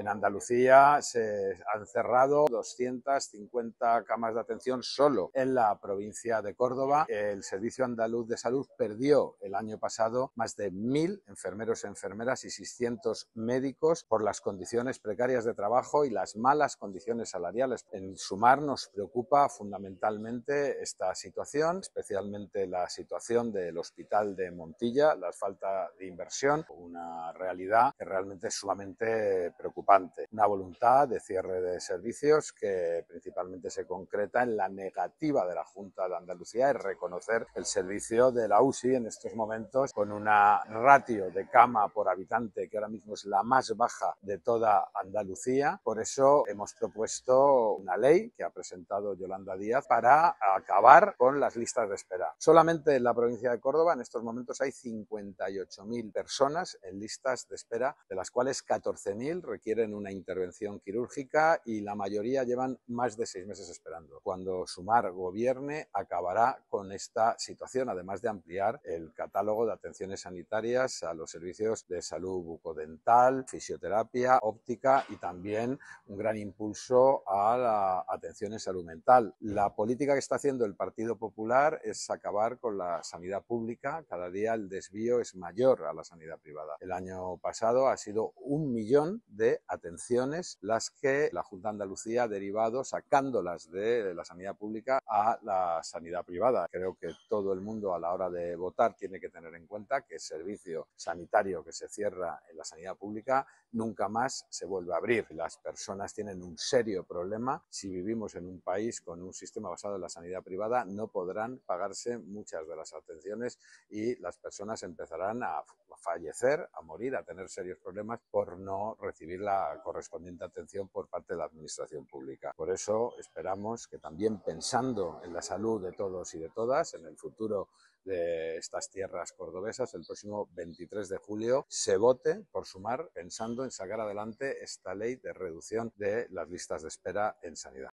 En Andalucía se han cerrado 250 camas de atención solo en la provincia de Córdoba. El Servicio Andaluz de Salud perdió el año pasado más de 1.000 enfermeros, y enfermeras y 600 médicos por las condiciones precarias de trabajo y las malas condiciones salariales. En sumar nos preocupa fundamentalmente esta situación, especialmente la situación del hospital de Montilla, la falta de inversión, una realidad que realmente es sumamente preocupante. Una voluntad de cierre de servicios que principalmente se concreta en la negativa de la Junta de Andalucía de reconocer el servicio de la UCI en estos momentos con una ratio de cama por habitante que ahora mismo es la más baja de toda Andalucía. Por eso hemos propuesto una ley que ha presentado Yolanda Díaz para acabar con las listas de espera. Solamente en la provincia de Córdoba en estos momentos hay 58.000 personas en listas de espera, de las cuales 14.000 requieren en una intervención quirúrgica y la mayoría llevan más de seis meses esperando. Cuando Sumar gobierne, acabará con esta situación, además de ampliar el catálogo de atenciones sanitarias a los servicios de salud bucodental, fisioterapia, óptica y también un gran impulso a la atención en salud mental. La política que está haciendo el Partido Popular es acabar con la sanidad pública. Cada día el desvío es mayor a la sanidad privada. El año pasado ha sido un millón de atenciones las que la Junta de Andalucía ha derivado sacándolas de la sanidad pública a la sanidad privada. Creo que todo el mundo a la hora de votar tiene que tener en cuenta que el servicio sanitario que se cierra en la sanidad pública nunca más se vuelve a abrir. Las personas tienen un serio problema. Si vivimos en un país con un sistema basado en la sanidad privada, no podrán pagarse muchas de las atenciones y las personas empezarán a fallecer, a morir, a tener serios problemas por no recibir la correspondiente atención por parte de la Administración Pública. Por eso esperamos que también pensando en la salud de todos y de todas, en el futuro de estas tierras cordobesas, el próximo 23 de julio, se vote por sumar pensando en sacar adelante esta ley de reducción de las listas de espera en sanidad.